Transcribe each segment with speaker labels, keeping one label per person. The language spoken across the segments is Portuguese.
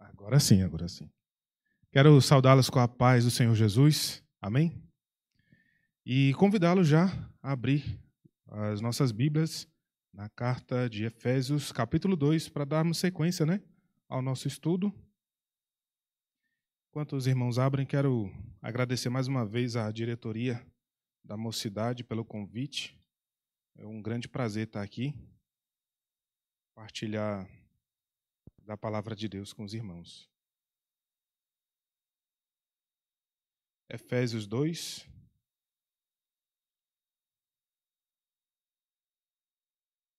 Speaker 1: agora sim, agora sim. Quero saudá-los com a paz do Senhor Jesus. Amém? E convidá-los já a abrir as nossas Bíblias na carta de Efésios, capítulo 2, para darmos sequência né, ao nosso estudo. Enquanto os irmãos abrem, quero agradecer mais uma vez à diretoria da Mocidade pelo convite. É um grande prazer estar aqui, partilhar da palavra de Deus com os irmãos. Efésios 2.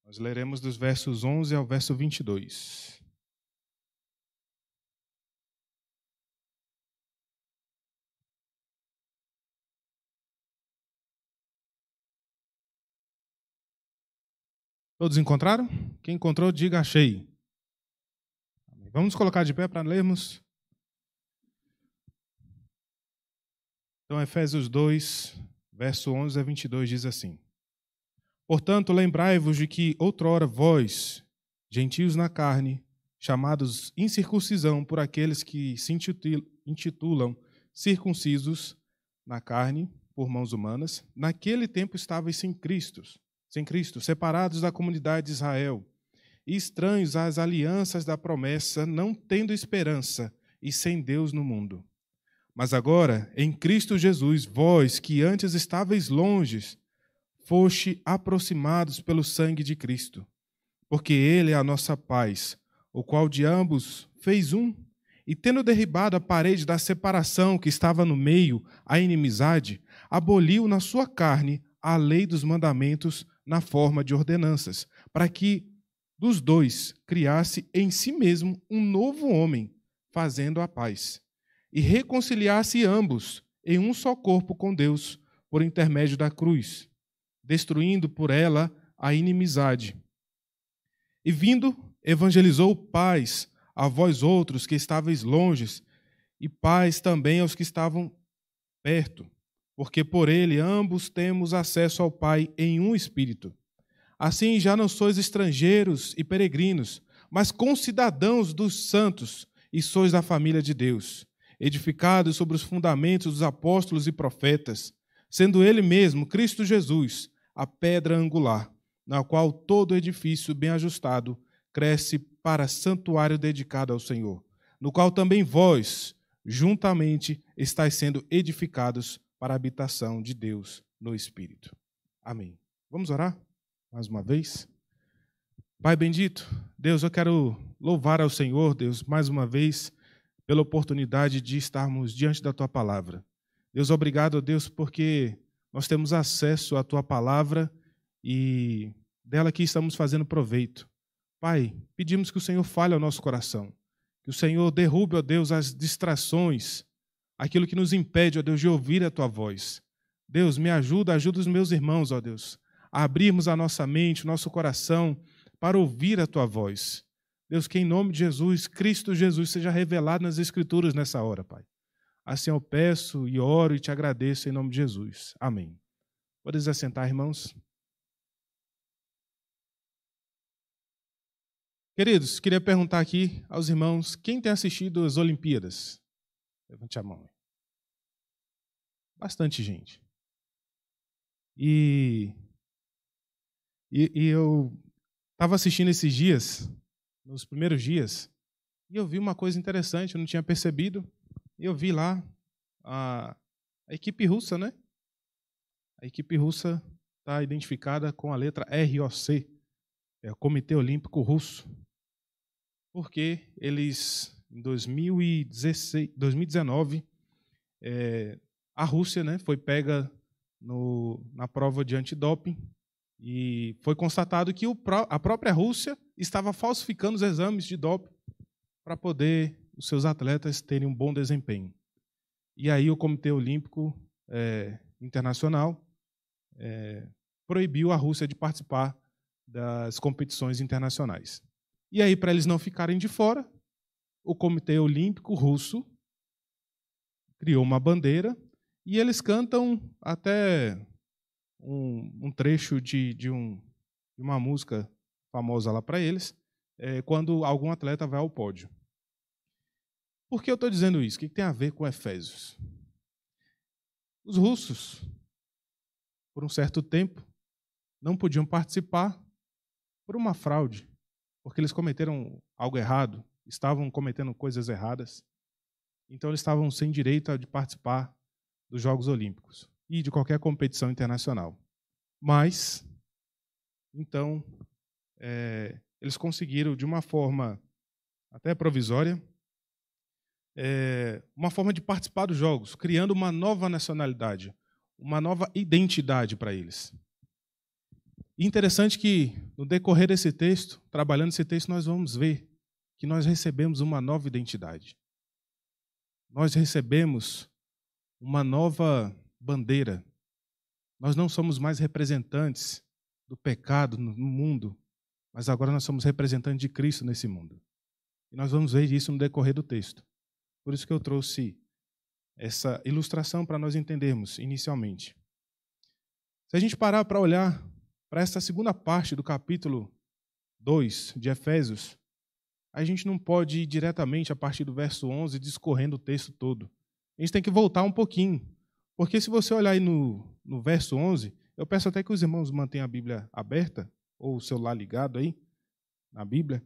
Speaker 1: Nós leremos dos versos 11 ao verso 22. Todos encontraram? Quem encontrou, diga achei. Vamos colocar de pé para lermos? Então, Efésios 2, verso 11 a 22 diz assim: Portanto, lembrai-vos de que outrora vós, gentios na carne, chamados incircuncisão por aqueles que se intitulam circuncisos na carne, por mãos humanas, naquele tempo estavais sem Cristo, sem Cristo, separados da comunidade de Israel estranhos às alianças da promessa, não tendo esperança e sem Deus no mundo. Mas agora, em Cristo Jesus, vós que antes estáveis longes, foste aproximados pelo sangue de Cristo, porque Ele é a nossa paz, o qual de ambos fez um, e tendo derribado a parede da separação que estava no meio, a inimizade, aboliu na sua carne a lei dos mandamentos na forma de ordenanças, para que dos dois criasse em si mesmo um novo homem, fazendo a paz, e reconciliasse ambos em um só corpo com Deus, por intermédio da cruz, destruindo por ela a inimizade. E vindo, evangelizou paz a vós outros que estáveis longe, e paz também aos que estavam perto, porque por ele ambos temos acesso ao Pai em um espírito. Assim já não sois estrangeiros e peregrinos, mas concidadãos dos santos e sois da família de Deus, edificados sobre os fundamentos dos apóstolos e profetas, sendo ele mesmo, Cristo Jesus, a pedra angular, na qual todo edifício bem ajustado cresce para santuário dedicado ao Senhor, no qual também vós, juntamente, estáis sendo edificados para a habitação de Deus no Espírito. Amém. Vamos orar? mais uma vez. Pai bendito, Deus, eu quero louvar ao Senhor, Deus, mais uma vez, pela oportunidade de estarmos diante da tua palavra. Deus, obrigado, Deus, porque nós temos acesso à tua palavra e dela que estamos fazendo proveito. Pai, pedimos que o Senhor fale ao nosso coração, que o Senhor derrube, ó Deus, as distrações, aquilo que nos impede, ó Deus, de ouvir a tua voz. Deus, me ajuda, ajuda os meus irmãos, ó Deus, abrirmos a nossa mente, o nosso coração para ouvir a tua voz. Deus, que em nome de Jesus, Cristo Jesus, seja revelado nas Escrituras nessa hora, Pai. Assim eu peço e oro e te agradeço em nome de Jesus. Amém. Podes assentar, irmãos? Queridos, queria perguntar aqui aos irmãos: quem tem assistido as Olimpíadas? Levante a mão. Bastante gente. E e, e eu estava assistindo esses dias, nos primeiros dias, e eu vi uma coisa interessante, eu não tinha percebido. Eu vi lá a, a equipe russa, né? A equipe russa está identificada com a letra ROC, é Comitê Olímpico Russo, porque eles, em 2016, 2019, é, a Rússia né, foi pega no, na prova de antidoping e foi constatado que a própria Rússia estava falsificando os exames de doping para poder os seus atletas terem um bom desempenho. E aí o Comitê Olímpico é, Internacional é, proibiu a Rússia de participar das competições internacionais. E aí, para eles não ficarem de fora, o Comitê Olímpico Russo criou uma bandeira e eles cantam até um, um trecho de, de, um, de, uma música famosa lá para eles, é, quando algum atleta vai ao pódio. Por que eu estou dizendo isso? O que tem a ver com Efésios? Os russos, por um certo tempo, não podiam participar por uma fraude, porque eles cometeram algo errado, estavam cometendo coisas erradas, então eles estavam sem direito de participar dos Jogos Olímpicos e de qualquer competição internacional. Mas, então, é, eles conseguiram, de uma forma até provisória, é, uma forma de participar dos Jogos, criando uma nova nacionalidade, uma nova identidade para eles. Interessante que, no decorrer desse texto, trabalhando esse texto, nós vamos ver que nós recebemos uma nova identidade. Nós recebemos uma nova bandeira. Nós não somos mais representantes do pecado no mundo, mas agora nós somos representantes de Cristo nesse mundo. E nós vamos ver isso no decorrer do texto. Por isso que eu trouxe essa ilustração para nós entendermos inicialmente. Se a gente parar para olhar para essa segunda parte do capítulo 2 de Efésios, a gente não pode ir diretamente a partir do verso 11 discorrendo o texto todo. A gente tem que voltar um pouquinho porque se você olhar aí no, no verso 11, eu peço até que os irmãos mantenham a Bíblia aberta, ou o celular ligado aí, na Bíblia.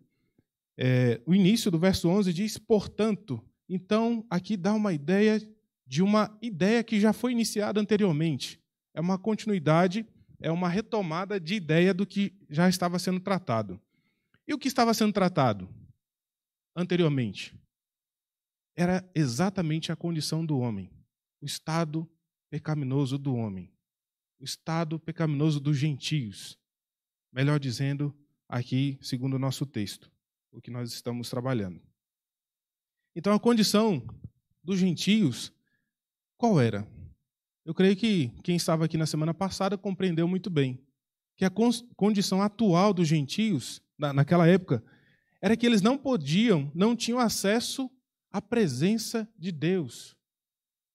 Speaker 1: É, o início do verso 11 diz, portanto. Então, aqui dá uma ideia de uma ideia que já foi iniciada anteriormente. É uma continuidade, é uma retomada de ideia do que já estava sendo tratado. E o que estava sendo tratado anteriormente? Era exatamente a condição do homem, o estado pecaminoso do homem, o estado pecaminoso dos gentios. Melhor dizendo, aqui, segundo o nosso texto, o que nós estamos trabalhando. Então, a condição dos gentios, qual era? Eu creio que quem estava aqui na semana passada compreendeu muito bem que a condição atual dos gentios, naquela época, era que eles não podiam, não tinham acesso à presença de Deus.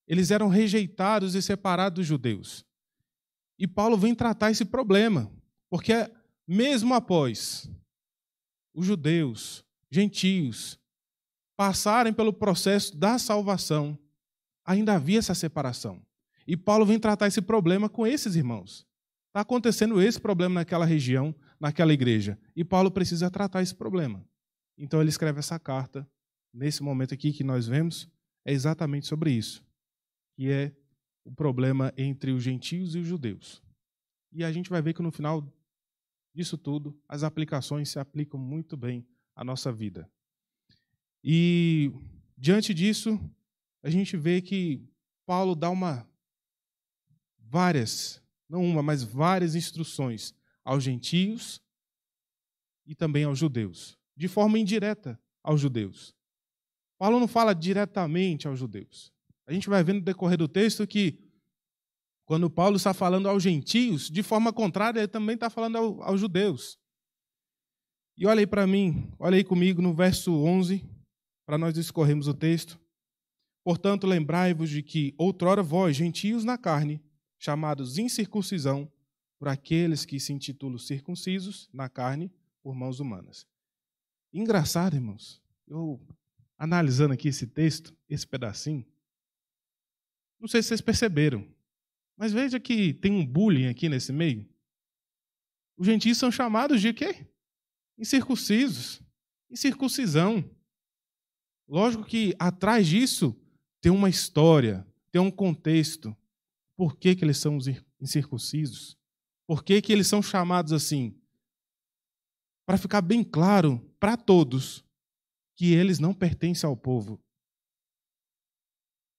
Speaker 1: Eles eram rejeitados e separados dos judeus. E Paulo vem tratar esse problema, porque mesmo após os judeus, gentios, passarem pelo processo da salvação, ainda havia essa separação. E Paulo vem tratar esse problema com esses irmãos. Está acontecendo esse problema naquela região, naquela igreja. E Paulo precisa tratar esse problema. Então ele escreve essa carta, nesse momento aqui que nós vemos, é exatamente sobre isso que é o problema entre os gentios e os judeus. E a gente vai ver que no final disso tudo, as aplicações se aplicam muito bem à nossa vida. E diante disso, a gente vê que Paulo dá uma várias, não uma, mas várias instruções aos gentios e também aos judeus, de forma indireta aos judeus. Paulo não fala diretamente aos judeus, a gente vai vendo no decorrer do texto que, quando Paulo está falando aos gentios, de forma contrária, ele também está falando ao, aos judeus. E olha aí para mim, olha aí comigo no verso 11, para nós discorrermos o texto. Portanto, lembrai-vos de que outrora vós, gentios na carne, chamados incircuncisão, por aqueles que se intitulam circuncisos na carne por mãos humanas. Engraçado, irmãos, eu analisando aqui esse texto, esse pedacinho, não sei se vocês perceberam, mas veja que tem um bullying aqui nesse meio. Os gentios são chamados de quê? Incircuncisos, incircuncisão. Lógico que atrás disso tem uma história, tem um contexto. Por que, que eles são incircuncisos? Por que, que eles são chamados assim? Para ficar bem claro para todos que eles não pertencem ao povo,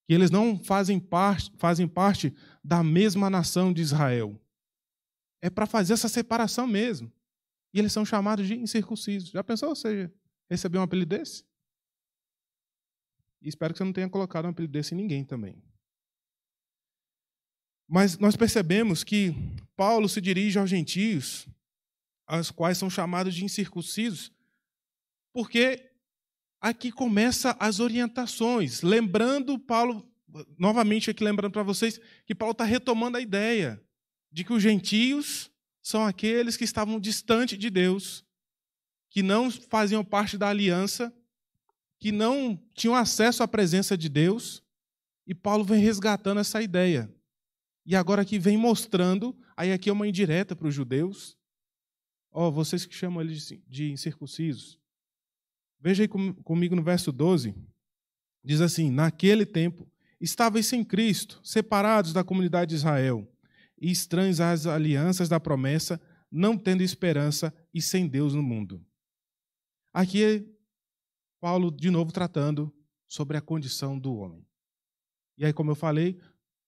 Speaker 1: que eles não fazem parte, fazem parte da mesma nação de Israel. É para fazer essa separação mesmo. E eles são chamados de incircuncisos. Já pensou você receber um apelido desse? E espero que você não tenha colocado um apelido desse em ninguém também. Mas nós percebemos que Paulo se dirige aos gentios, aos quais são chamados de incircuncisos, porque aqui começa as orientações, lembrando Paulo, novamente aqui lembrando para vocês, que Paulo está retomando a ideia de que os gentios são aqueles que estavam distante de Deus, que não faziam parte da aliança, que não tinham acesso à presença de Deus, e Paulo vem resgatando essa ideia. E agora aqui vem mostrando, aí aqui é uma indireta para os judeus, ó, oh, vocês que chamam eles de incircuncisos, Veja aí com, comigo no verso 12. Diz assim: Naquele tempo estavais sem Cristo, separados da comunidade de Israel, e estranhos às alianças da promessa, não tendo esperança e sem Deus no mundo. Aqui é Paulo de novo tratando sobre a condição do homem. E aí, como eu falei,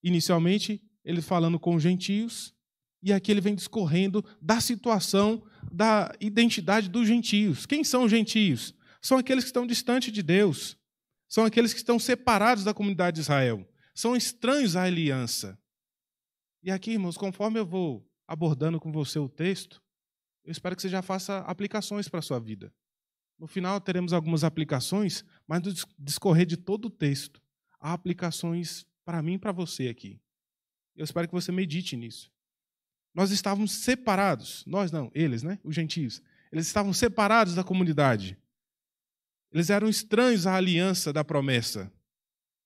Speaker 1: inicialmente ele falando com os gentios, e aqui ele vem discorrendo da situação da identidade dos gentios. Quem são os gentios? são aqueles que estão distantes de Deus, são aqueles que estão separados da comunidade de Israel, são estranhos à aliança. E aqui, irmãos, conforme eu vou abordando com você o texto, eu espero que você já faça aplicações para a sua vida. No final, teremos algumas aplicações, mas no discorrer de todo o texto, há aplicações para mim e para você aqui. Eu espero que você medite nisso. Nós estávamos separados, nós não, eles, né? Os gentios. Eles estavam separados da comunidade. Eles eram estranhos à aliança da promessa.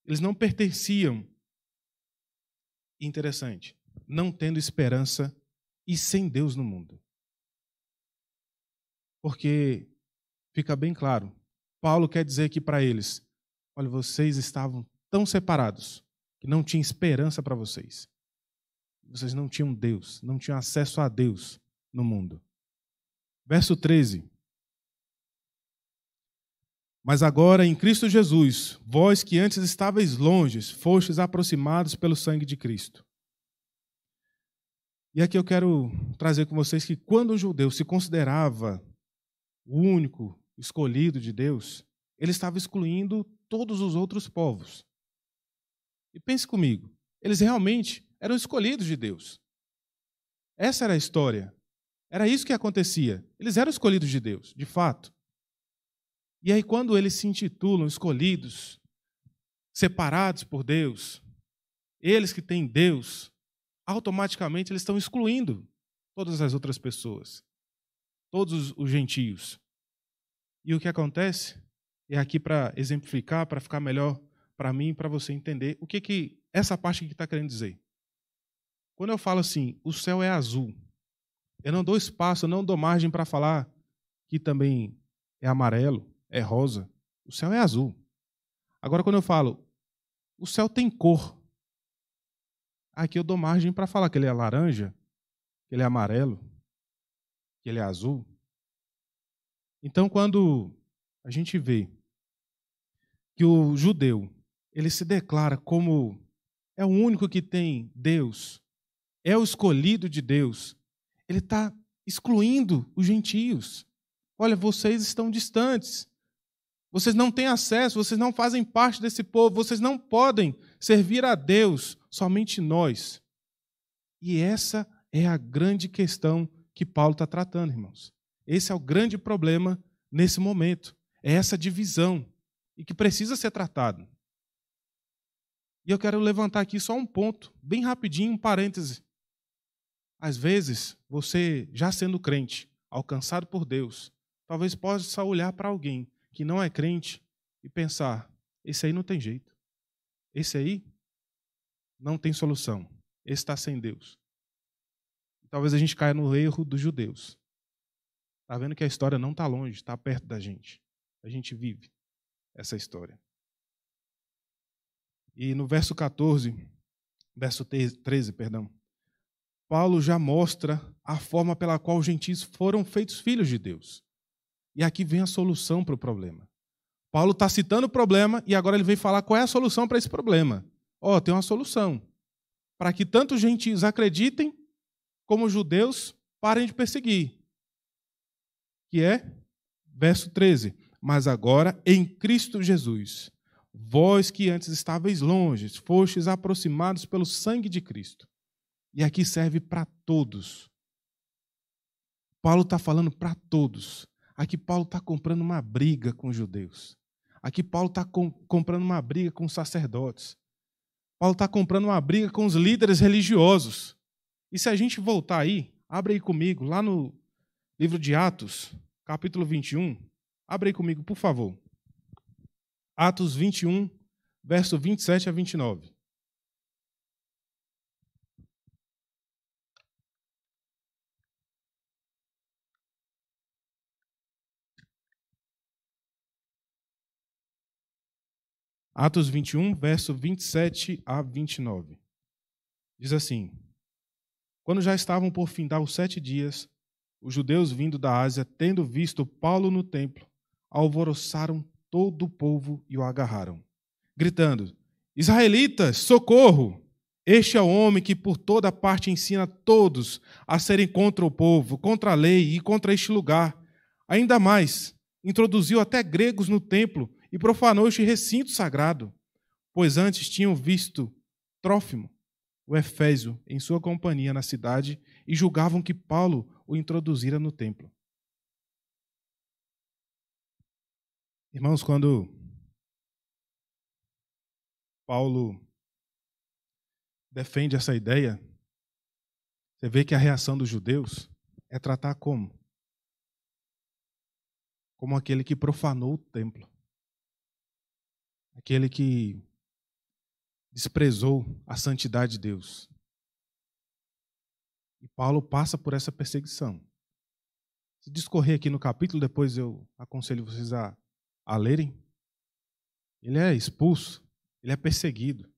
Speaker 1: Eles não pertenciam. Interessante. Não tendo esperança e sem Deus no mundo. Porque fica bem claro, Paulo quer dizer aqui para eles: olha, vocês estavam tão separados que não tinha esperança para vocês. Vocês não tinham Deus, não tinham acesso a Deus no mundo. Verso 13. Mas agora, em Cristo Jesus, vós que antes estáveis longes, fostes aproximados pelo sangue de Cristo. E aqui eu quero trazer com vocês que quando o judeu se considerava o único escolhido de Deus, ele estava excluindo todos os outros povos. E pense comigo, eles realmente eram escolhidos de Deus. Essa era a história. Era isso que acontecia. Eles eram escolhidos de Deus, de fato. E aí, quando eles se intitulam escolhidos, separados por Deus, eles que têm Deus, automaticamente eles estão excluindo todas as outras pessoas, todos os gentios. E o que acontece é aqui para exemplificar, para ficar melhor para mim, e para você entender o que que essa parte que está querendo dizer. Quando eu falo assim, o céu é azul, eu não dou espaço, eu não dou margem para falar que também é amarelo, é rosa, o céu é azul. Agora, quando eu falo, o céu tem cor, aqui eu dou margem para falar que ele é laranja, que ele é amarelo, que ele é azul. Então, quando a gente vê que o judeu ele se declara como é o único que tem Deus, é o escolhido de Deus, ele está excluindo os gentios. Olha, vocês estão distantes. Vocês não têm acesso, vocês não fazem parte desse povo, vocês não podem servir a Deus, somente nós. E essa é a grande questão que Paulo está tratando, irmãos. Esse é o grande problema nesse momento. É essa divisão e que precisa ser tratado. E eu quero levantar aqui só um ponto, bem rapidinho, um parêntese. Às vezes, você, já sendo crente, alcançado por Deus, talvez possa olhar para alguém que não é crente e pensar: esse aí não tem jeito, esse aí não tem solução, esse está sem Deus. Talvez a gente caia no erro dos judeus. Está vendo que a história não está longe, está perto da gente. A gente vive essa história. E no verso 14, verso 13, perdão, Paulo já mostra a forma pela qual os gentios foram feitos filhos de Deus. E aqui vem a solução para o problema. Paulo está citando o problema e agora ele vem falar qual é a solução para esse problema. Ó, oh, tem uma solução. Para que tanto gentios acreditem, como judeus parem de perseguir. Que é, verso 13: Mas agora em Cristo Jesus, vós que antes estáveis longe, fostes aproximados pelo sangue de Cristo. E aqui serve para todos. Paulo está falando para todos. Aqui Paulo está comprando uma briga com os judeus. Aqui Paulo está com, comprando uma briga com os sacerdotes. Paulo está comprando uma briga com os líderes religiosos. E se a gente voltar aí, abre aí comigo, lá no livro de Atos, capítulo 21. Abre aí comigo, por favor. Atos 21, verso 27 a 29. Atos 21, verso 27 a 29. Diz assim: Quando já estavam por findar os sete dias, os judeus vindo da Ásia, tendo visto Paulo no templo, alvoroçaram todo o povo e o agarraram, gritando: Israelitas, socorro! Este é o homem que por toda parte ensina todos a serem contra o povo, contra a lei e contra este lugar. Ainda mais, introduziu até gregos no templo e profanou este recinto sagrado, pois antes tinham visto Trófimo, o Efésio, em sua companhia na cidade e julgavam que Paulo o introduzira no templo. Irmãos, quando Paulo defende essa ideia, você vê que a reação dos judeus é tratar como? Como aquele que profanou o templo aquele que desprezou a santidade de Deus. E Paulo passa por essa perseguição. Se discorrer aqui no capítulo, depois eu aconselho vocês a, a lerem. Ele é expulso, ele é perseguido.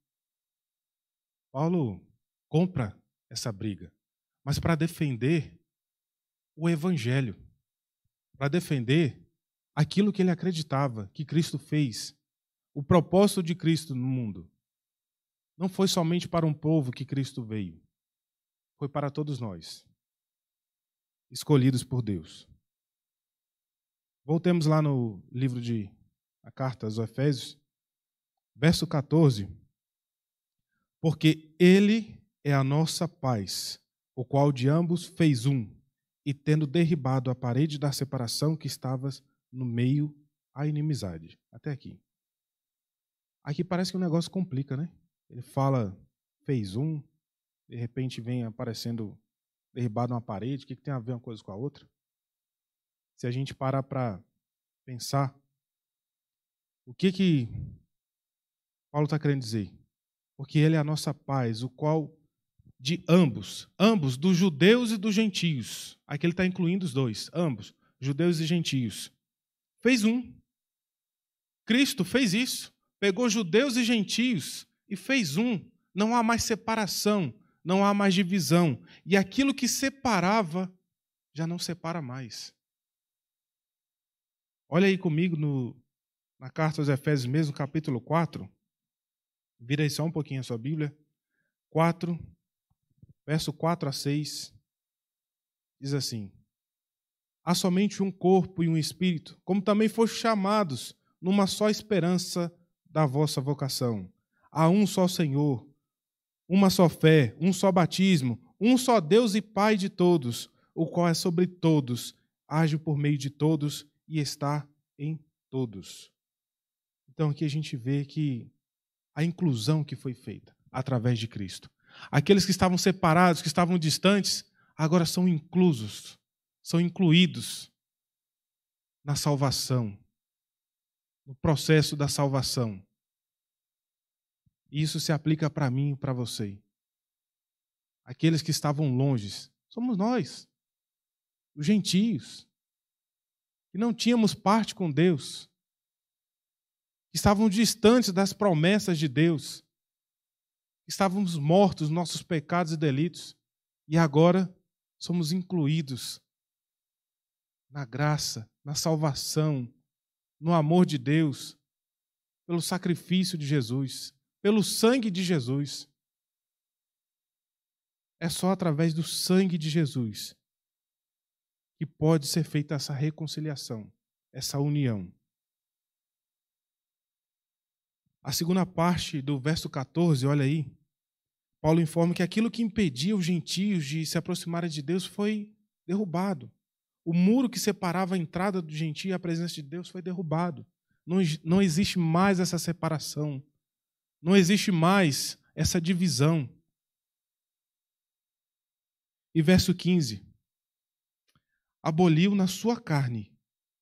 Speaker 1: Paulo compra essa briga, mas para defender o evangelho, para defender aquilo que ele acreditava que Cristo fez o propósito de Cristo no mundo. Não foi somente para um povo que Cristo veio, foi para todos nós, escolhidos por Deus. Voltemos lá no livro de a carta aos Efésios, verso 14. Porque ele é a nossa paz, o qual de ambos fez um, e tendo derribado a parede da separação que estava no meio, a inimizade. Até aqui. Aqui parece que o negócio complica, né? Ele fala, fez um, de repente vem aparecendo derribado uma parede, o que, tem a ver uma coisa com a outra? Se a gente parar para pensar, o que que Paulo está querendo dizer? Porque ele é a nossa paz, o qual de ambos, ambos, dos judeus e dos gentios. Aqui ele está incluindo os dois, ambos, judeus e gentios. Fez um. Cristo fez isso pegou judeus e gentios e fez um. Não há mais separação, não há mais divisão. E aquilo que separava já não separa mais. Olha aí comigo no, na carta aos Efésios, mesmo capítulo 4. Vira aí só um pouquinho a sua Bíblia. 4, verso 4 a 6. Diz assim: Há somente um corpo e um espírito, como também foste chamados numa só esperança da vossa vocação. Há um só Senhor, uma só fé, um só batismo, um só Deus e Pai de todos, o qual é sobre todos, age por meio de todos e está em todos. Então aqui a gente vê que a inclusão que foi feita através de Cristo. Aqueles que estavam separados, que estavam distantes, agora são inclusos, são incluídos na salvação o processo da salvação. Isso se aplica para mim e para você. Aqueles que estavam longe, somos nós, os gentios, que não tínhamos parte com Deus, que estavam distantes das promessas de Deus, estávamos mortos nossos pecados e delitos, e agora somos incluídos na graça, na salvação, no amor de Deus, pelo sacrifício de Jesus, pelo sangue de Jesus. É só através do sangue de Jesus que pode ser feita essa reconciliação, essa união. A segunda parte do verso 14, olha aí, Paulo informa que aquilo que impedia os gentios de se aproximarem de Deus foi derrubado. O muro que separava a entrada do gentio e a presença de Deus foi derrubado. Não, não existe mais essa separação. Não existe mais essa divisão. E verso 15: Aboliu na sua carne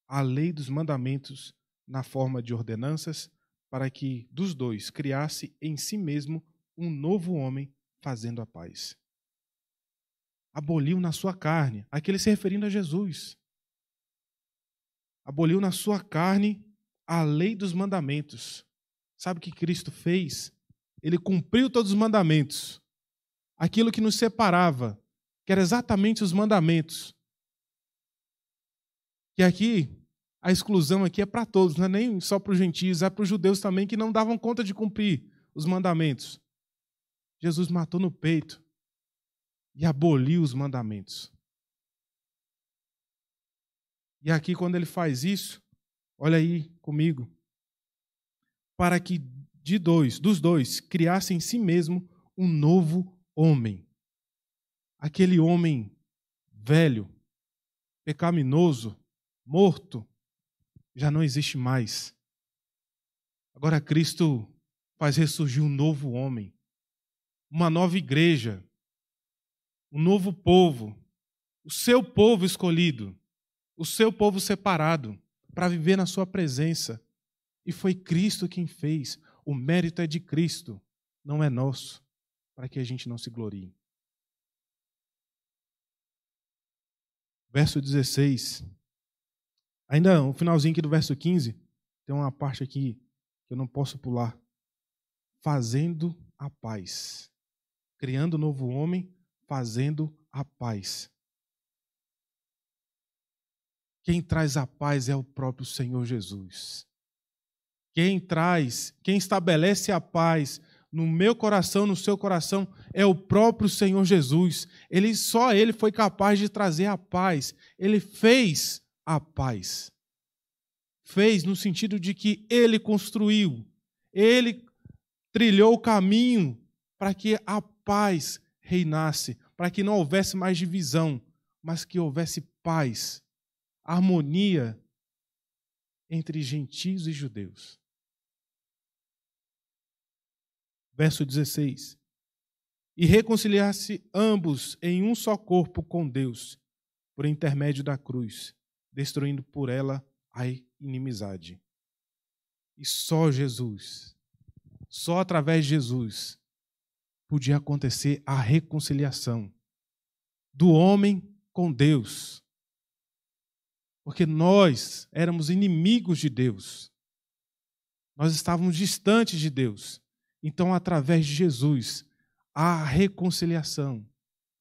Speaker 1: a lei dos mandamentos na forma de ordenanças, para que dos dois criasse em si mesmo um novo homem fazendo a paz aboliu na sua carne, ele se referindo a Jesus. Aboliu na sua carne a lei dos mandamentos. Sabe o que Cristo fez? Ele cumpriu todos os mandamentos. Aquilo que nos separava, que era exatamente os mandamentos. E aqui, a exclusão aqui é para todos, não é nem só para os gentios, é para os judeus também que não davam conta de cumprir os mandamentos. Jesus matou no peito e aboliu os mandamentos. E aqui, quando ele faz isso, olha aí comigo, para que de dois, dos dois, criasse em si mesmo um novo homem. Aquele homem velho, pecaminoso, morto, já não existe mais. Agora Cristo faz ressurgir um novo homem, uma nova igreja, o novo povo, o seu povo escolhido, o seu povo separado, para viver na sua presença. E foi Cristo quem fez. O mérito é de Cristo, não é nosso, para que a gente não se glorie. Verso 16. Ainda o finalzinho aqui do verso 15, tem uma parte aqui que eu não posso pular. Fazendo a paz, criando um novo homem fazendo a paz. Quem traz a paz é o próprio Senhor Jesus. Quem traz, quem estabelece a paz no meu coração, no seu coração, é o próprio Senhor Jesus. Ele só ele foi capaz de trazer a paz. Ele fez a paz. Fez no sentido de que ele construiu, ele trilhou o caminho para que a paz reinasse, para que não houvesse mais divisão, mas que houvesse paz, harmonia entre gentios e judeus. Verso 16: E reconciliar-se ambos em um só corpo com Deus, por intermédio da cruz, destruindo por ela a inimizade. E só Jesus, só através de Jesus, podia acontecer a reconciliação do homem com Deus. Porque nós éramos inimigos de Deus. Nós estávamos distantes de Deus. Então, através de Jesus, a reconciliação.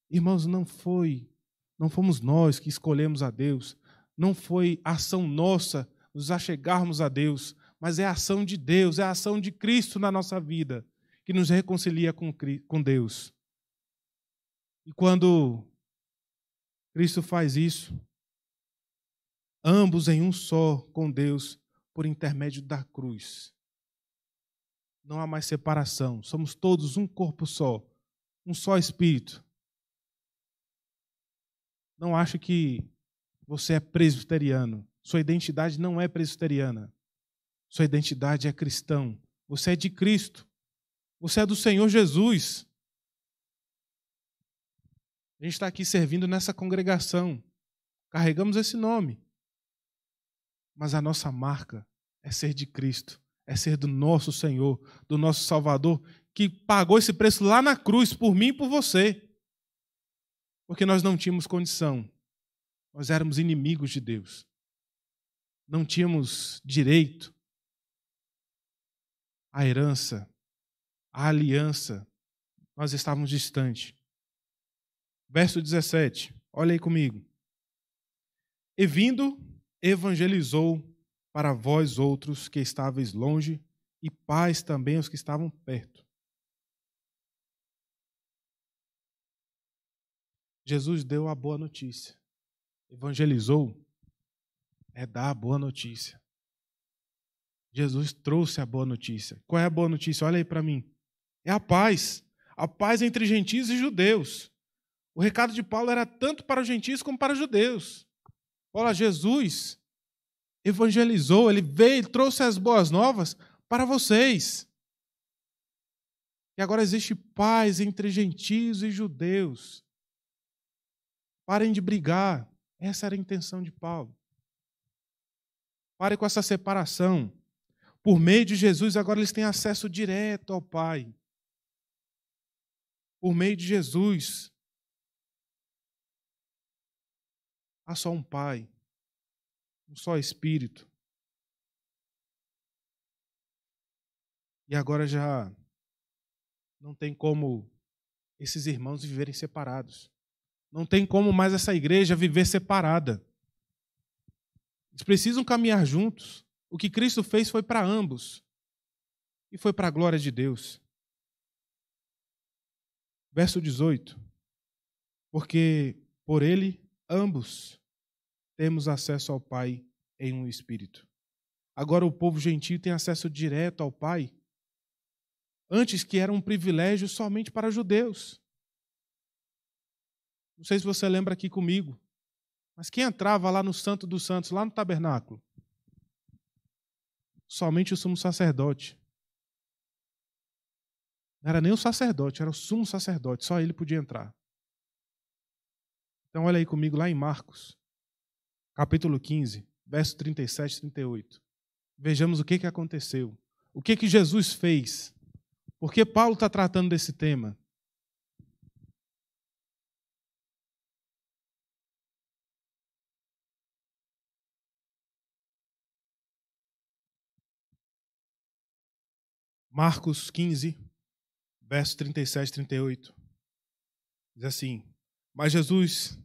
Speaker 1: Irmãos, não foi, não fomos nós que escolhemos a Deus, não foi ação nossa nos achegarmos a Deus, mas é a ação de Deus, é a ação de Cristo na nossa vida que nos reconcilia com Deus. E quando Cristo faz isso, ambos em um só com Deus, por intermédio da cruz. Não há mais separação, somos todos um corpo só, um só espírito. Não acho que você é presbiteriano, sua identidade não é presbiteriana, sua identidade é cristão, você é de Cristo. Você é do Senhor Jesus. A gente está aqui servindo nessa congregação. Carregamos esse nome. Mas a nossa marca é ser de Cristo, é ser do nosso Senhor, do nosso Salvador, que pagou esse preço lá na cruz por mim e por você. Porque nós não tínhamos condição. Nós éramos inimigos de Deus. Não tínhamos direito à herança a aliança, nós estávamos distantes. Verso 17, olha aí comigo. E vindo, evangelizou para vós outros que estáveis longe, e paz também aos que estavam perto. Jesus deu a boa notícia. Evangelizou é dar a boa notícia. Jesus trouxe a boa notícia. Qual é a boa notícia? Olha aí para mim é a paz. A paz entre gentios e judeus. O recado de Paulo era tanto para os gentios como para os judeus. Olha, Jesus evangelizou, ele veio, trouxe as boas novas para vocês. E agora existe paz entre gentios e judeus. Parem de brigar. Essa era a intenção de Paulo. Pare com essa separação. Por meio de Jesus, agora eles têm acesso direto ao Pai por meio de Jesus. Há só um Pai, um só Espírito. E agora já não tem como esses irmãos viverem separados. Não tem como mais essa igreja viver separada. Eles precisam caminhar juntos. O que Cristo fez foi para ambos. E foi para a glória de Deus. Verso 18. Porque por ele ambos temos acesso ao Pai em um espírito. Agora o povo gentil tem acesso direto ao Pai, antes que era um privilégio somente para judeus. Não sei se você lembra aqui comigo, mas quem entrava lá no Santo dos Santos, lá no tabernáculo? Somente o sumo sacerdote. Não era nem o sacerdote, era o sumo sacerdote, só ele podia entrar. Então olha aí comigo lá em Marcos, capítulo 15, verso 37 e 38. Vejamos o que, que aconteceu. O que, que Jesus fez? Por que Paulo está tratando desse tema? Marcos 15, verso 37, 38. Diz assim: Mas Jesus,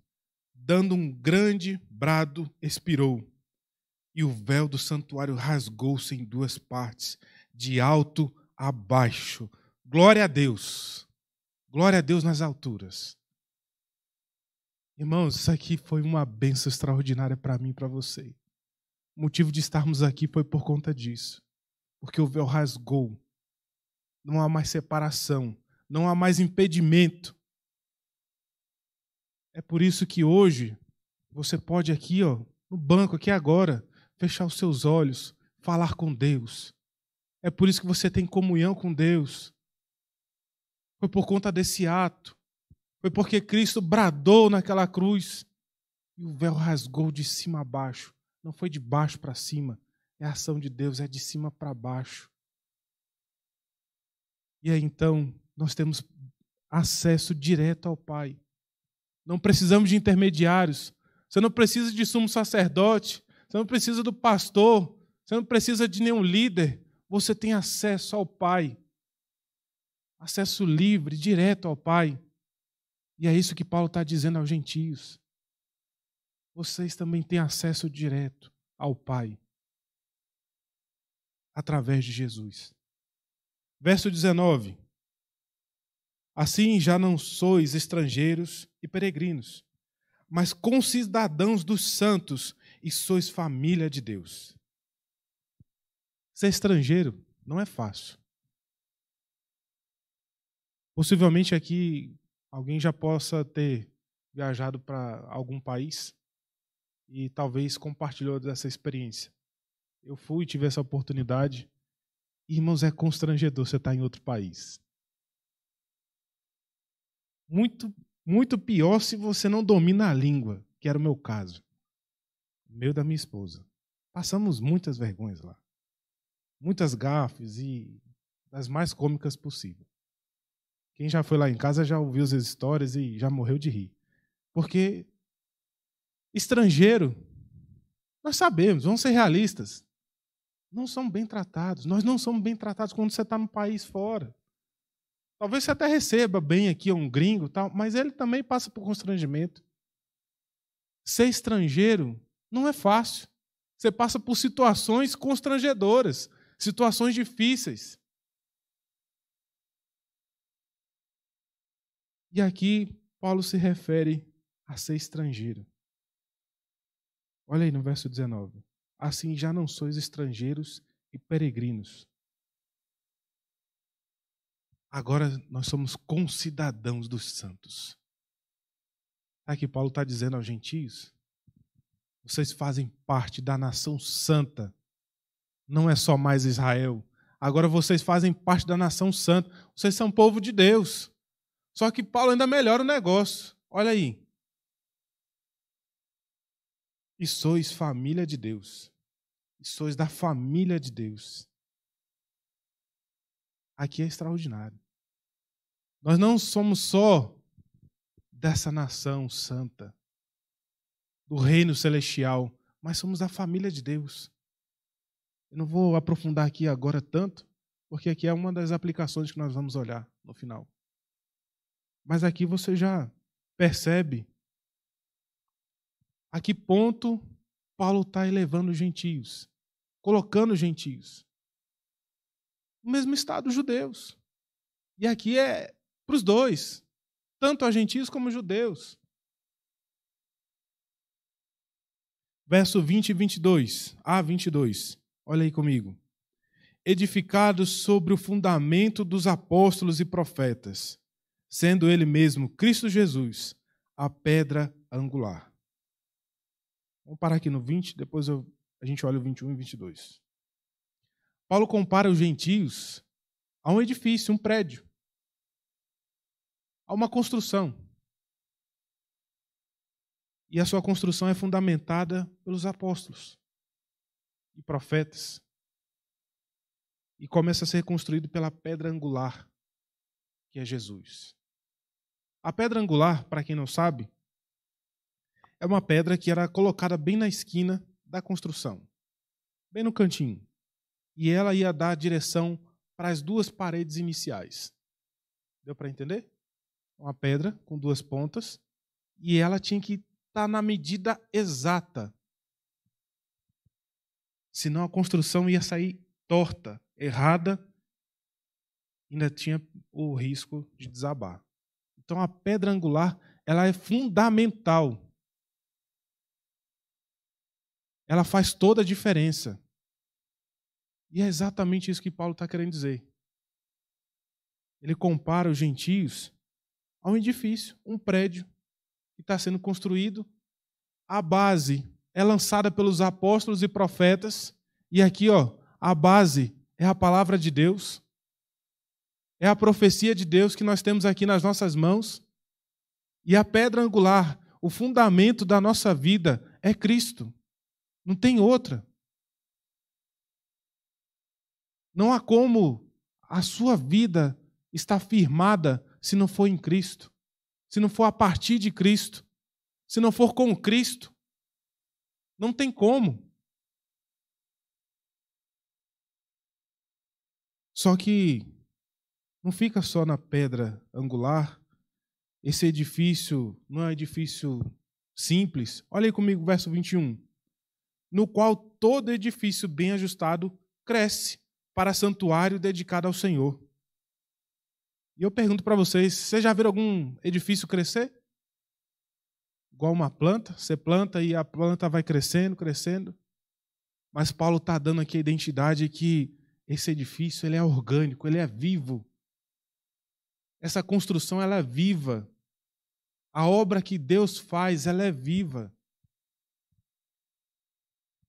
Speaker 1: dando um grande brado, expirou, e o véu do santuário rasgou-se em duas partes, de alto a baixo. Glória a Deus! Glória a Deus nas alturas. Irmãos, isso aqui foi uma benção extraordinária para mim e para você. O motivo de estarmos aqui foi por conta disso. Porque o véu rasgou não há mais separação, não há mais impedimento. É por isso que hoje você pode aqui, ó, no banco aqui agora, fechar os seus olhos, falar com Deus. É por isso que você tem comunhão com Deus. Foi por conta desse ato. Foi porque Cristo bradou naquela cruz e o véu rasgou de cima a baixo. Não foi de baixo para cima. É a ação de Deus, é de cima para baixo. E aí então nós temos acesso direto ao Pai. Não precisamos de intermediários. Você não precisa de sumo sacerdote. Você não precisa do pastor. Você não precisa de nenhum líder. Você tem acesso ao Pai. Acesso livre, direto ao Pai. E é isso que Paulo está dizendo aos gentios. Vocês também têm acesso direto ao Pai através de Jesus. Verso 19: Assim já não sois estrangeiros e peregrinos, mas concidadãos dos santos e sois família de Deus. Ser estrangeiro não é fácil. Possivelmente aqui alguém já possa ter viajado para algum país e talvez compartilhou dessa experiência. Eu fui, e tive essa oportunidade Irmãos, é constrangedor você estar tá em outro país. Muito, muito pior se você não domina a língua, que era o meu caso. O meu da minha esposa. Passamos muitas vergonhas lá. Muitas gafes e das mais cômicas possível. Quem já foi lá em casa já ouviu as histórias e já morreu de rir. Porque estrangeiro, nós sabemos, vamos ser realistas não são bem tratados. Nós não somos bem tratados quando você está no país fora. Talvez você até receba bem aqui um gringo, tal, mas ele também passa por constrangimento. Ser estrangeiro não é fácil. Você passa por situações constrangedoras, situações difíceis. E aqui Paulo se refere a ser estrangeiro. Olha aí no verso 19 assim já não sois estrangeiros e peregrinos. Agora nós somos concidadãos dos santos. Aqui Paulo está dizendo aos gentios: vocês fazem parte da nação santa. Não é só mais Israel. Agora vocês fazem parte da nação santa. Vocês são povo de Deus. Só que Paulo ainda melhora o negócio. Olha aí e sois família de Deus, e sois da família de Deus. Aqui é extraordinário. Nós não somos só dessa nação santa, do reino celestial, mas somos da família de Deus. Eu não vou aprofundar aqui agora tanto, porque aqui é uma das aplicações que nós vamos olhar no final. Mas aqui você já percebe a que ponto Paulo está elevando os gentios, colocando os gentios. No mesmo estado, dos judeus. E aqui é para os dois, tanto a gentios como os judeus. Verso 20 e 22, a 22, olha aí comigo. Edificados sobre o fundamento dos apóstolos e profetas, sendo ele mesmo Cristo Jesus, a pedra angular. Vamos parar aqui no 20, depois eu, a gente olha o 21 e 22. Paulo compara os gentios a um edifício, um prédio, a uma construção. E a sua construção é fundamentada pelos apóstolos e profetas. E começa a ser construído pela pedra angular, que é Jesus. A pedra angular, para quem não sabe, é uma pedra que era colocada bem na esquina da construção, bem no cantinho. E ela ia dar direção para as duas paredes iniciais. Deu para entender? Uma pedra com duas pontas e ela tinha que estar tá na medida exata. Senão a construção ia sair torta, errada, ainda tinha o risco de desabar. Então a pedra angular, ela é fundamental ela faz toda a diferença. E é exatamente isso que Paulo está querendo dizer. Ele compara os gentios a um edifício, um prédio, que está sendo construído. A base é lançada pelos apóstolos e profetas. E aqui, ó, a base é a palavra de Deus. É a profecia de Deus que nós temos aqui nas nossas mãos. E a pedra angular, o fundamento da nossa vida é Cristo. Não tem outra. Não há como a sua vida estar firmada se não for em Cristo, se não for a partir de Cristo, se não for com Cristo. Não tem como. Só que não fica só na pedra angular. Esse edifício não é um edifício simples. Olha aí comigo o verso 21 no qual todo edifício bem ajustado cresce para santuário dedicado ao Senhor. E eu pergunto para vocês: vocês já viram algum edifício crescer? Igual uma planta, você planta e a planta vai crescendo, crescendo. Mas Paulo está dando aqui a identidade que esse edifício ele é orgânico, ele é vivo. Essa construção ela é viva. A obra que Deus faz ela é viva.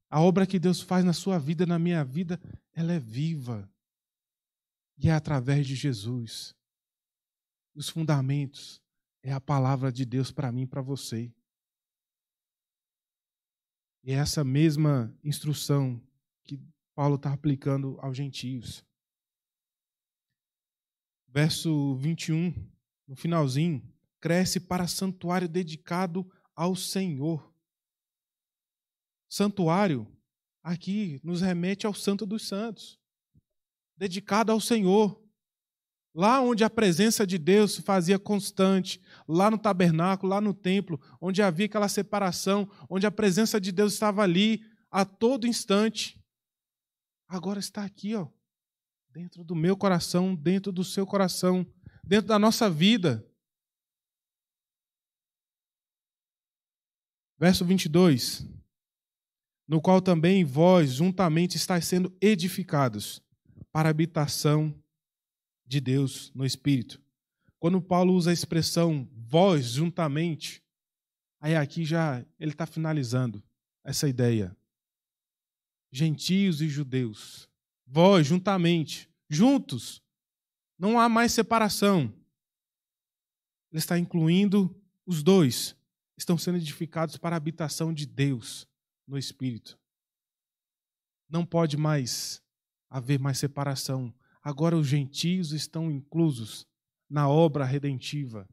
Speaker 1: A obra que Deus faz na sua vida, na minha vida, ela é viva. E é através de Jesus. Os fundamentos é a palavra de Deus para mim, para você. E é essa mesma instrução que Paulo está aplicando aos gentios. Verso 21, no finalzinho, cresce para santuário dedicado ao Senhor santuário aqui nos remete ao Santo dos Santos, dedicado ao Senhor. Lá onde a presença de Deus se fazia constante, lá no tabernáculo, lá no templo, onde havia aquela separação, onde a presença de Deus estava ali a todo instante, agora está aqui, ó, dentro do meu coração, dentro do seu coração, dentro da nossa vida. Verso 22 no qual também vós juntamente estáis sendo edificados para a habitação de Deus no Espírito. Quando Paulo usa a expressão vós juntamente, aí aqui já ele está finalizando essa ideia. Gentios e judeus, vós juntamente, juntos, não há mais separação. Ele está incluindo os dois, estão sendo edificados para a habitação de Deus no espírito. Não pode mais haver mais separação. Agora os gentios estão inclusos na obra redentiva.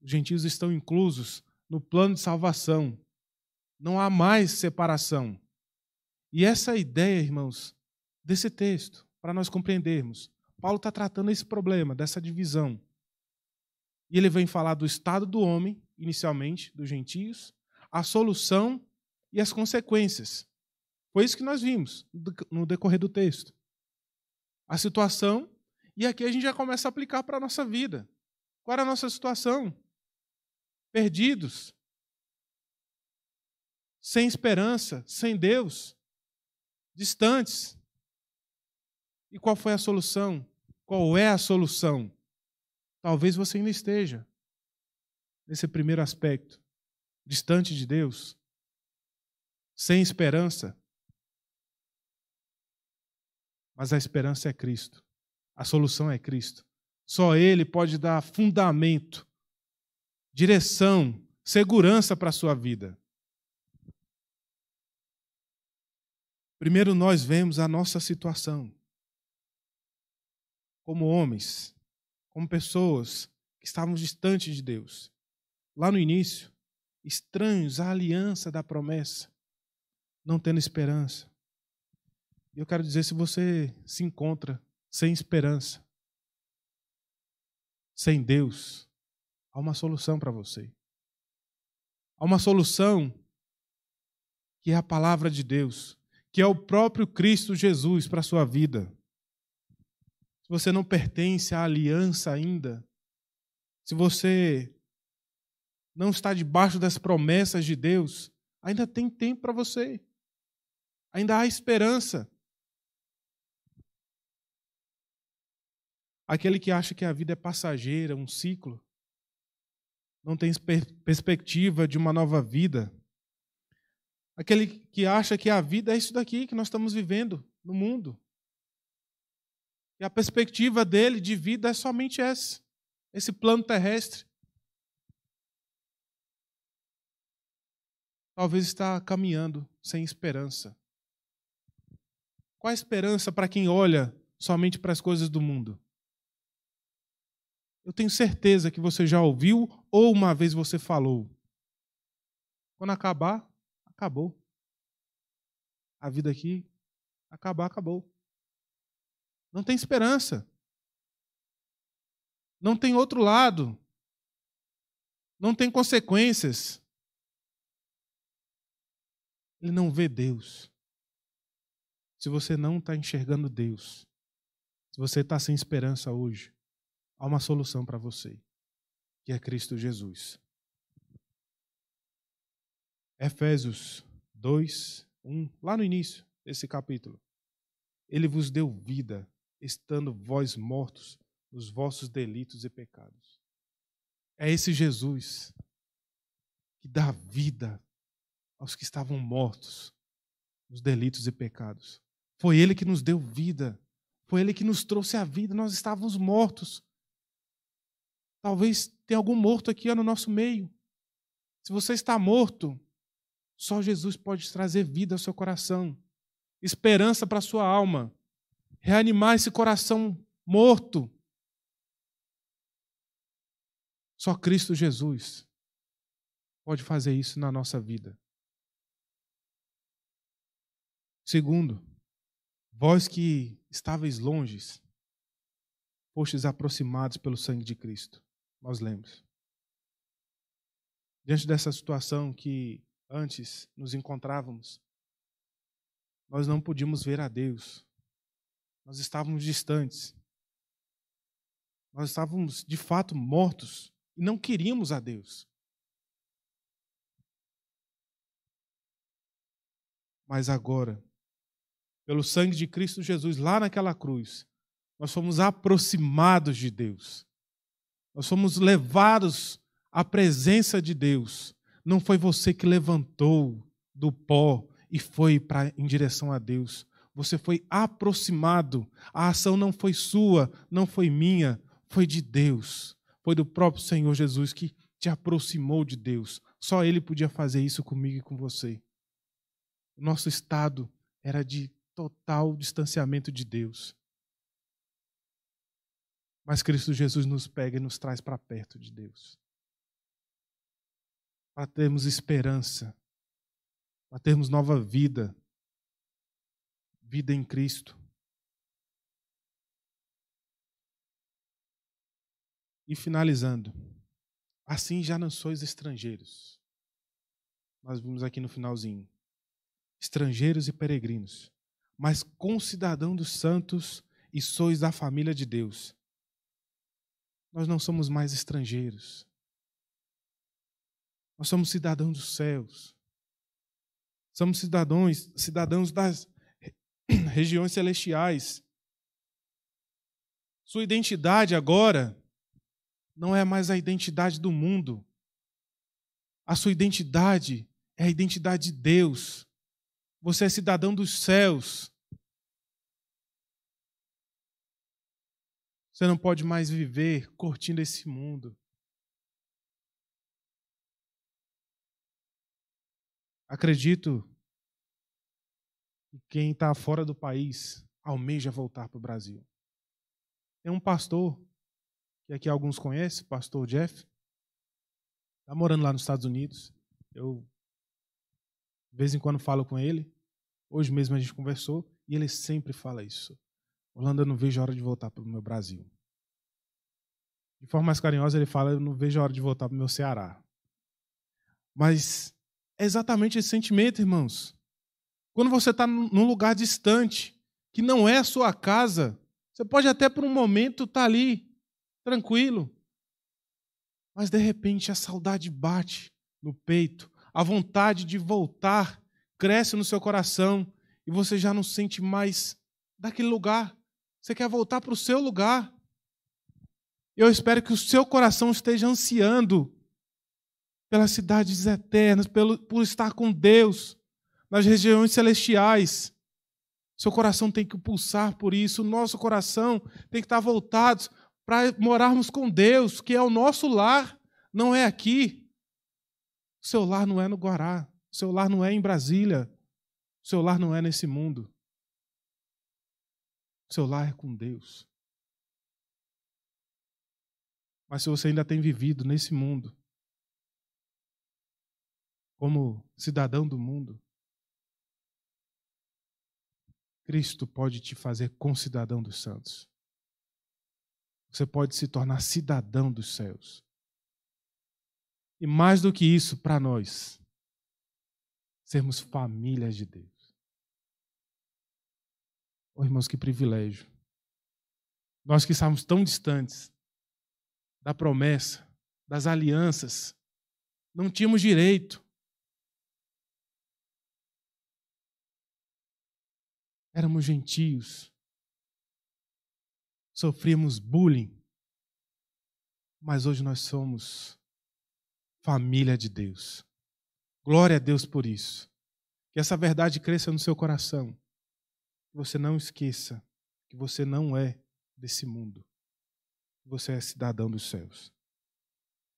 Speaker 1: Os gentios estão inclusos no plano de salvação. Não há mais separação. E essa é ideia, irmãos, desse texto, para nós compreendermos, Paulo está tratando esse problema, dessa divisão. E ele vem falar do estado do homem, inicialmente, dos gentios, a solução e as consequências. Foi isso que nós vimos no decorrer do texto. A situação, e aqui a gente já começa a aplicar para a nossa vida. Qual era a nossa situação? Perdidos, sem esperança, sem Deus, distantes. E qual foi a solução? Qual é a solução? Talvez você ainda esteja nesse primeiro aspecto, distante de Deus, sem esperança. Mas a esperança é Cristo. A solução é Cristo. Só Ele pode dar fundamento, direção, segurança para a sua vida. Primeiro, nós vemos a nossa situação. Como homens, como pessoas que estávamos distantes de Deus. Lá no início, estranhos à aliança da promessa não tendo esperança. Eu quero dizer, se você se encontra sem esperança, sem Deus, há uma solução para você. Há uma solução que é a palavra de Deus, que é o próprio Cristo Jesus para a sua vida. Se você não pertence à aliança ainda, se você não está debaixo das promessas de Deus, ainda tem tempo para você. Ainda há esperança. Aquele que acha que a vida é passageira, um ciclo, não tem perspectiva de uma nova vida. Aquele que acha que a vida é isso daqui que nós estamos vivendo no mundo. E a perspectiva dele de vida é somente essa, esse plano terrestre. Talvez está caminhando sem esperança. Qual a esperança para quem olha somente para as coisas do mundo? Eu tenho certeza que você já ouviu ou uma vez você falou. Quando acabar, acabou. A vida aqui, acabar, acabou. Não tem esperança. Não tem outro lado. Não tem consequências. Ele não vê Deus se você não está enxergando Deus, se você está sem esperança hoje, há uma solução para você, que é Cristo Jesus. Efésios 2, 1, lá no início desse capítulo. Ele vos deu vida, estando vós mortos nos vossos delitos e pecados. É esse Jesus que dá vida aos que estavam mortos nos delitos e pecados. Foi Ele que nos deu vida. Foi Ele que nos trouxe a vida. Nós estávamos mortos. Talvez tenha algum morto aqui ó, no nosso meio. Se você está morto, só Jesus pode trazer vida ao seu coração, esperança para a sua alma, reanimar esse coração morto. Só Cristo Jesus pode fazer isso na nossa vida. Segundo, Vós que estáveis longes, fostes aproximados pelo sangue de Cristo. Nós lemos. Diante dessa situação que antes nos encontrávamos, nós não podíamos ver a Deus. Nós estávamos distantes. Nós estávamos, de fato, mortos e não queríamos a Deus. Mas agora, pelo sangue de Cristo Jesus lá naquela cruz, nós fomos aproximados de Deus. Nós fomos levados à presença de Deus. Não foi você que levantou do pó e foi para em direção a Deus. Você foi aproximado. A ação não foi sua, não foi minha, foi de Deus. Foi do próprio Senhor Jesus que te aproximou de Deus. Só Ele podia fazer isso comigo e com você. nosso estado era de total distanciamento de Deus. Mas Cristo Jesus nos pega e nos traz para perto de Deus. Para termos esperança, para termos nova vida, vida em Cristo. E finalizando, assim já não sois estrangeiros. Nós vimos aqui no finalzinho. Estrangeiros e peregrinos mas concidadão dos santos e sois da família de Deus. Nós não somos mais estrangeiros. Nós somos cidadãos dos céus. Somos cidadãos, cidadãos das regiões celestiais. Sua identidade agora não é mais a identidade do mundo. A sua identidade é a identidade de Deus. Você é cidadão dos céus. Você não pode mais viver curtindo esse mundo. Acredito que quem está fora do país almeja voltar para o Brasil. Tem um pastor, que aqui alguns conhecem, o pastor Jeff, está morando lá nos Estados Unidos. Eu, de vez em quando, falo com ele. Hoje mesmo a gente conversou e ele sempre fala isso. Holanda, eu não vejo a hora de voltar para o meu Brasil. De forma mais carinhosa, ele fala: Eu não vejo a hora de voltar para o meu Ceará. Mas é exatamente esse sentimento, irmãos. Quando você está num lugar distante, que não é a sua casa, você pode até por um momento estar tá ali, tranquilo. Mas de repente a saudade bate no peito, a vontade de voltar cresce no seu coração e você já não sente mais daquele lugar. Você quer voltar para o seu lugar. Eu espero que o seu coração esteja ansiando pelas cidades eternas, pelo, por estar com Deus nas regiões celestiais. Seu coração tem que pulsar por isso, o nosso coração tem que estar voltado para morarmos com Deus, que é o nosso lar, não é aqui. O seu lar não é no Guará, seu lar não é em Brasília. Seu lar não é nesse mundo. Seu lar é com Deus. Mas se você ainda tem vivido nesse mundo, como cidadão do mundo, Cristo pode te fazer concidadão dos santos. Você pode se tornar cidadão dos céus. E mais do que isso, para nós, sermos famílias de Deus. Oh, irmãos, que privilégio. Nós que estamos tão distantes da promessa, das alianças, não tínhamos direito. Éramos gentios, sofríamos bullying, mas hoje nós somos família de Deus. Glória a Deus por isso. Que essa verdade cresça no seu coração. Que você não esqueça que você não é desse mundo. Que você é cidadão dos céus.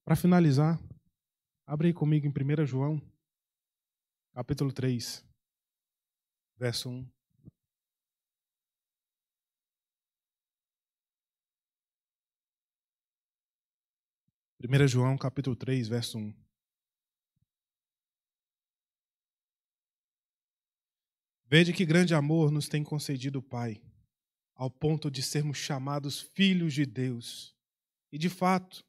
Speaker 1: Para finalizar, abre aí comigo em 1 João, capítulo 3, verso 1. Primeira João, capítulo 3, verso 1. Vede que grande amor nos tem concedido o Pai, ao ponto de sermos chamados filhos de Deus. E de fato,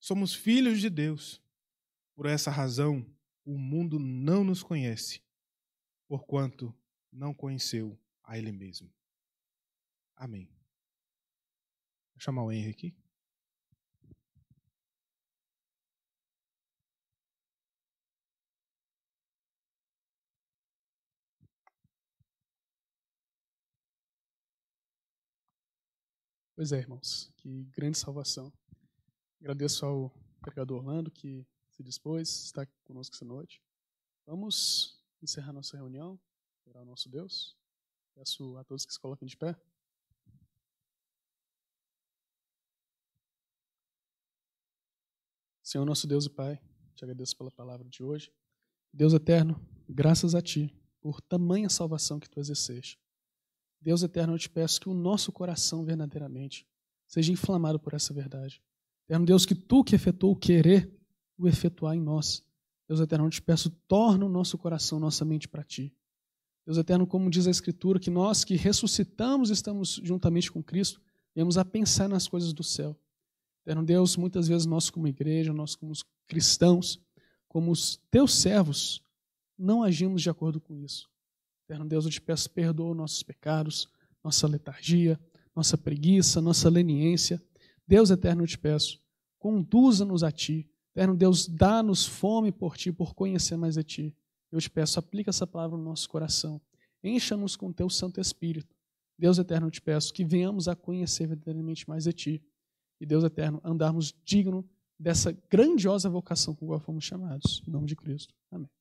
Speaker 1: somos filhos de Deus. Por essa razão, o mundo não nos conhece, porquanto não conheceu a Ele mesmo. Amém. Vou chamar o Henrique. aqui.
Speaker 2: Pois é, irmãos, que grande salvação. Agradeço ao pregador Orlando que se dispôs, está conosco essa noite. Vamos encerrar nossa reunião, orar ao nosso Deus. Peço a todos que se coloquem de pé. Senhor nosso Deus e Pai, te agradeço pela palavra de hoje. Deus eterno, graças a Ti por tamanha salvação que Tu exerceste. Deus eterno, eu te peço que o nosso coração verdadeiramente seja inflamado por essa verdade. Eterno Deus, que tu que efetuou o querer, o efetuar em nós. Deus eterno, eu te peço, torna o nosso coração, nossa mente para ti. Deus eterno, como diz a Escritura, que nós que ressuscitamos estamos juntamente com Cristo, viemos a pensar nas coisas do céu. Eterno Deus, muitas vezes nós, como igreja, nós, como cristãos, como os teus servos, não agimos de acordo com isso. Eterno Deus, eu te peço perdoa nossos pecados, nossa letargia, nossa preguiça, nossa leniência. Deus eterno, eu te peço, conduza-nos a ti. Eterno Deus, dá-nos fome por ti, por conhecer mais a ti. Eu te peço, aplica essa palavra no nosso coração. Encha-nos com teu Santo Espírito. Deus eterno, eu te peço que venhamos a conhecer verdadeiramente mais a ti. E Deus eterno, andarmos digno dessa grandiosa vocação com a qual fomos chamados. Em nome de Cristo. Amém.